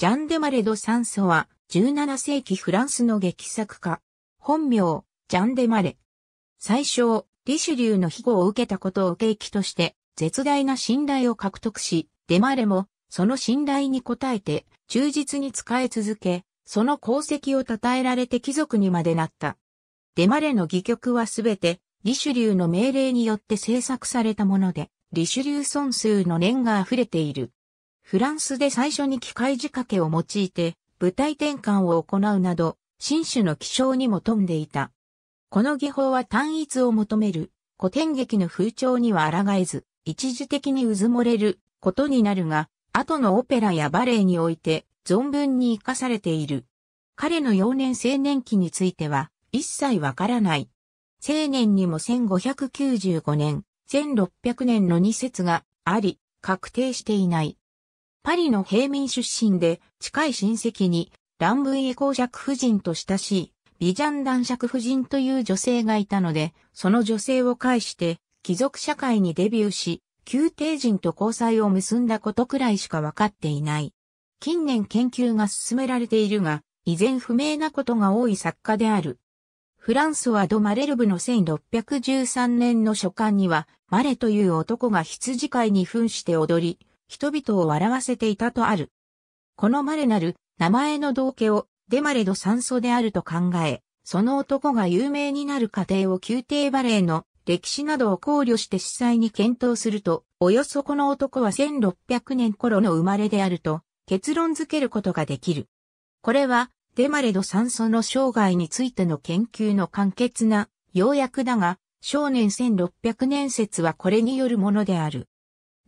ジャン・デ・マレド・サンソは、17世紀フランスの劇作家。本名、ジャン・デ・マレ。最初、リシュリューの庇護を受けたことを契機として、絶大な信頼を獲得し、デ・マレも、その信頼に応えて、忠実に仕え続け、その功績を称えられて貴族にまでなった。デマレの戯曲はすべて、リシュリューの命令によって制作されたもので、リシュリュー尊数の念が溢れている。フランスで最初に機械仕掛けを用いて、舞台転換を行うなど、新種の気象にも富んでいた。この技法は単一を求める、古典劇の風潮には抗えず、一時的にうずもれることになるが、後のオペラやバレエにおいて存分に活かされている。彼の幼年青年期については一切わからない。青年にも1595年、1600年の2節があり、確定していない。パリの平民出身で、近い親戚に、ランブイエ公爵夫人と親しい、ビジャン男爵夫人という女性がいたので、その女性を介して、貴族社会にデビューし、宮廷人と交際を結んだことくらいしかわかっていない。近年研究が進められているが、依然不明なことが多い作家である。フランスはド・マレルブの1613年の書簡には、マレという男が羊飼いに扮して踊り、人々を笑わせていたとある。このまれなる名前の道家をデマレド酸素であると考え、その男が有名になる過程を宮廷バレーの歴史などを考慮して実際に検討すると、およそこの男は1600年頃の生まれであると結論づけることができる。これはデマレド酸素の生涯についての研究の簡潔な要約だが、少年1600年説はこれによるものである。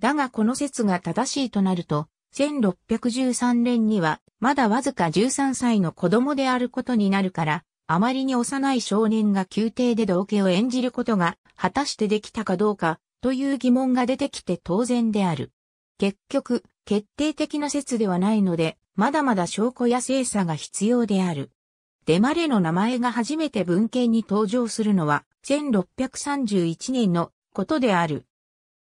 だがこの説が正しいとなると、1613年には、まだわずか13歳の子供であることになるから、あまりに幼い少年が宮廷で道家を演じることが、果たしてできたかどうか、という疑問が出てきて当然である。結局、決定的な説ではないので、まだまだ証拠や精査が必要である。デマレの名前が初めて文献に登場するのは、1631年のことである。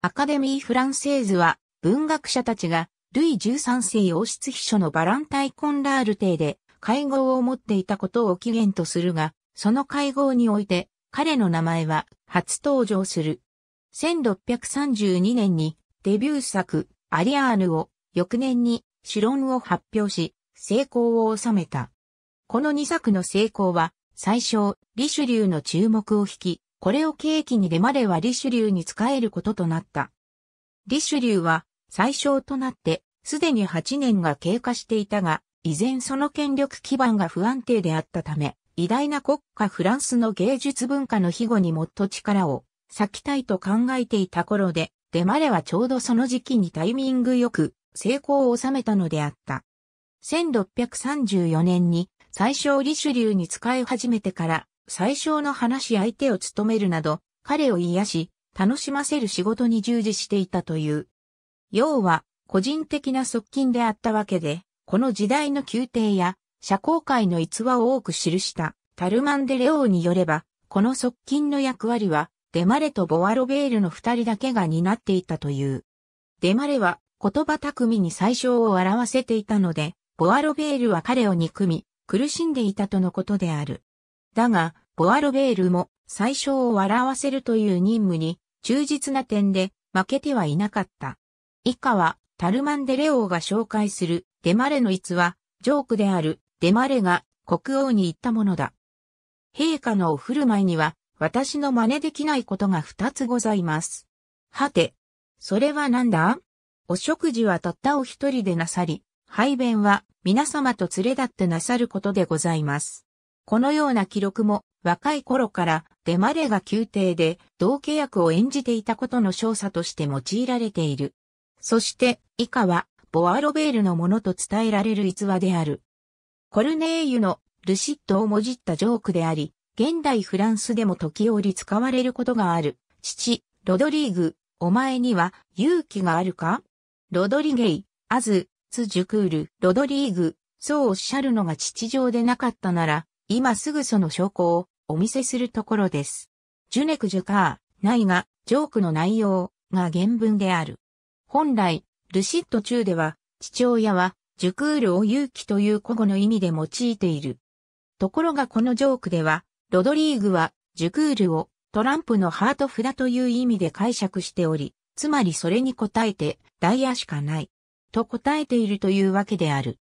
アカデミー・フランセーズは、文学者たちが、ルイ13世王室秘書のバランタイ・コンラール邸で、会合を持っていたことを起源とするが、その会合において、彼の名前は、初登場する。1632年に、デビュー作、アリアーヌを、翌年に、主論を発表し、成功を収めた。この2作の成功は、最初、リシュリューの注目を引き、これを契機にデマレはリシュリューに仕えることとなった。リシュリューは最小となってすでに8年が経過していたが、依然その権力基盤が不安定であったため、偉大な国家フランスの芸術文化の庇護にもっと力を割きたいと考えていた頃で、デマレはちょうどその時期にタイミングよく成功を収めたのであった。1634年に最小リシュリューに仕え始めてから最小の話し相手を務めるなど、彼を癒し、楽しませる仕事に従事していたという。要は、個人的な側近であったわけで、この時代の宮廷や、社交界の逸話を多く記したタルマンデレオーによれば、この側近の役割は、デマレとボアロベールの二人だけが担っていたという。デマレは言葉巧みに最小を表せていたので、ボアロベールは彼を憎み、苦しんでいたとのことである。だが、ボアロベールも最初を笑わせるという任務に忠実な点で負けてはいなかった。以下は、タルマンデレオが紹介するデマレの逸話、ジョークであるデマレが国王に言ったものだ。陛下のお振る舞いには私の真似できないことが二つございます。はて、それは何だお食事はたったお一人でなさり、排便は皆様と連れ立ってなさることでございます。このような記録も若い頃からデマレが宮廷で同契約を演じていたことの証左として用いられている。そして以下はボアロベールのものと伝えられる逸話である。コルネーユのルシッドをもじったジョークであり、現代フランスでも時折使われることがある。父、ロドリーグ、お前には勇気があるかロドリゲイ、アズ、ツジュクール、ロドリーグ、そうおっしゃるのが父上でなかったなら、今すぐその証拠をお見せするところです。ジュネクジュカー、ないが、ジョークの内容が原文である。本来、ルシット中では、父親は、ジュクールを勇気という古語の意味で用いている。ところがこのジョークでは、ロドリーグは、ジュクールをトランプのハート札という意味で解釈しており、つまりそれに応えて、ダイヤしかない。と答えているというわけである。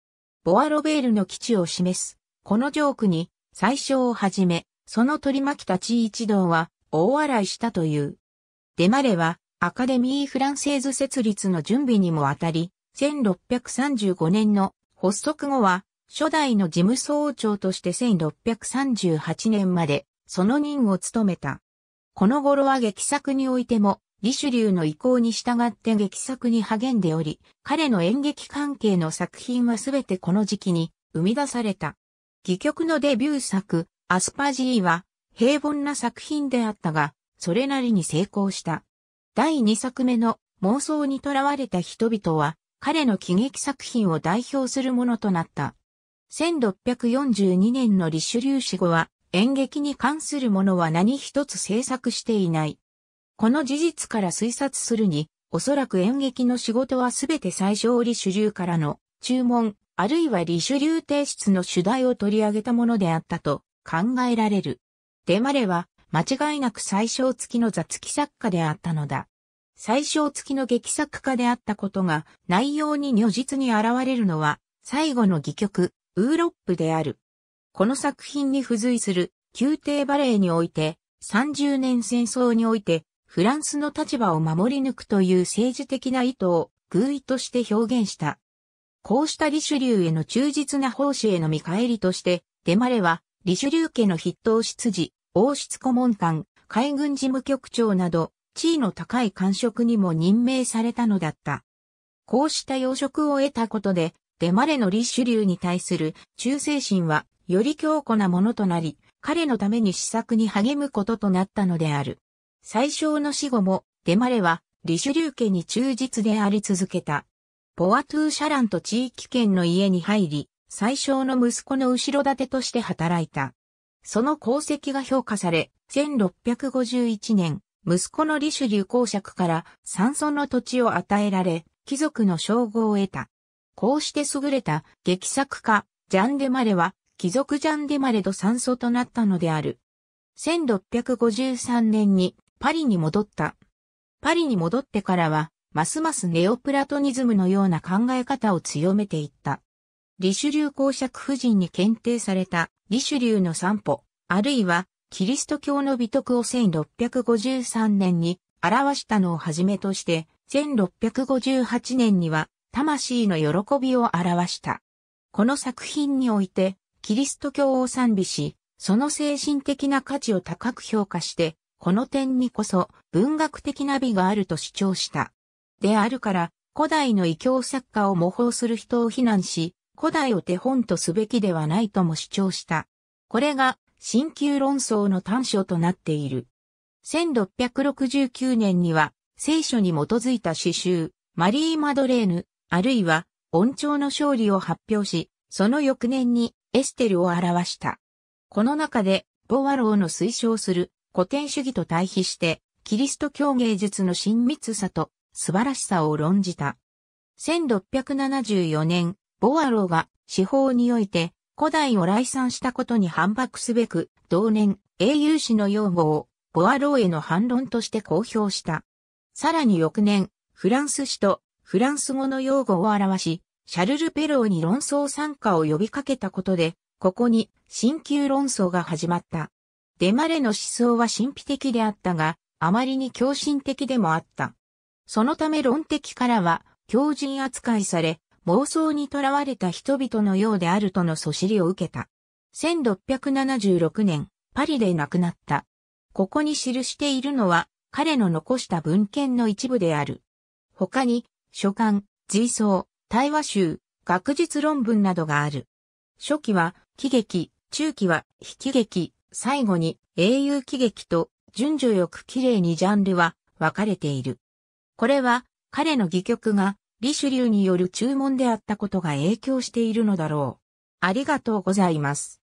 ボアロベールの基地を示す。このジョークに、最初をはじめ、その取り巻きたち一同は大笑いしたという。デマレはアカデミー・フランセーズ設立の準備にもあたり、1635年の発足後は初代の事務総長として1638年までその任を務めた。この頃は劇作においても、リシュリューの意向に従って劇作に励んでおり、彼の演劇関係の作品はすべてこの時期に生み出された。戯曲のデビュー作、アスパジーは平凡な作品であったが、それなりに成功した。第2作目の妄想にとらわれた人々は、彼の喜劇作品を代表するものとなった。1642年のリシュリュー死後は、演劇に関するものは何一つ制作していない。この事実から推察するに、おそらく演劇の仕事はすべて最小リシュリューからの注文、あるいはリシュリュー提出の主題を取り上げたものであったと考えられる。デマレは間違いなく最小付きの雑記作家であったのだ。最小付きの劇作家であったことが内容に如実に現れるのは最後の戯曲、ウーロップである。この作品に付随する宮廷バレエにおいて30年戦争においてフランスの立場を守り抜くという政治的な意図を偶意として表現した。こうしたリシュリューへの忠実な奉仕への見返りとして、デマレは、リシュリュー家の筆頭執事、王室顧問官、海軍事務局長など、地位の高い官職にも任命されたのだった。こうした要職を得たことで、デマレのリシュリューに対する忠誠心は、より強固なものとなり、彼のために施策に励むこととなったのである。最小の死後も、デマレは、リシュリュー家に忠実であり続けた。ポワトゥーシャランと地域圏の家に入り、最小の息子の後ろ盾として働いた。その功績が評価され、1651年、息子のリシュリュ公爵から山村の土地を与えられ、貴族の称号を得た。こうして優れた劇作家、ジャンデマレは、貴族ジャンデマレと山村となったのである。1653年にパリに戻った。パリに戻ってからは、ますますネオプラトニズムのような考え方を強めていった。リシュリュー公爵夫人に検定されたリシュリューの散歩、あるいはキリスト教の美徳を1653年に表したのをはじめとして、1658年には魂の喜びを表した。この作品において、キリスト教を賛美し、その精神的な価値を高く評価して、この点にこそ文学的な美があると主張した。であるから、古代の異教作家を模倣する人を非難し、古代を手本とすべきではないとも主張した。これが、新旧論争の短所となっている。1669年には、聖書に基づいた詩集、マリー・マドレーヌ、あるいは、音調の勝利を発表し、その翌年にエステルを表した。この中で、ボワローの推奨する古典主義と対比して、キリスト教芸術の親密さと素晴らしさを論じた。1674年、ボアローが司法において古代を来賛したことに反駁すべく、同年、英雄史の用語をボアローへの反論として公表した。さらに翌年、フランス史とフランス語の用語を表し、シャルル・ペローに論争参加を呼びかけたことで、ここに新旧論争が始まった。デマレの思想は神秘的であったが、あまりに狂信的でもあった。そのため論的からは、狂人扱いされ、妄想にとらわれた人々のようであるとのそしりを受けた。1676年、パリで亡くなった。ここに記しているのは、彼の残した文献の一部である。他に、書簡、随想、対話集、学術論文などがある。初期は、喜劇、中期は、悲喜劇、最後に、英雄喜劇と、順序よく綺麗にジャンルは、分かれている。これは彼の戯曲がリシュリューによる注文であったことが影響しているのだろう。ありがとうございます。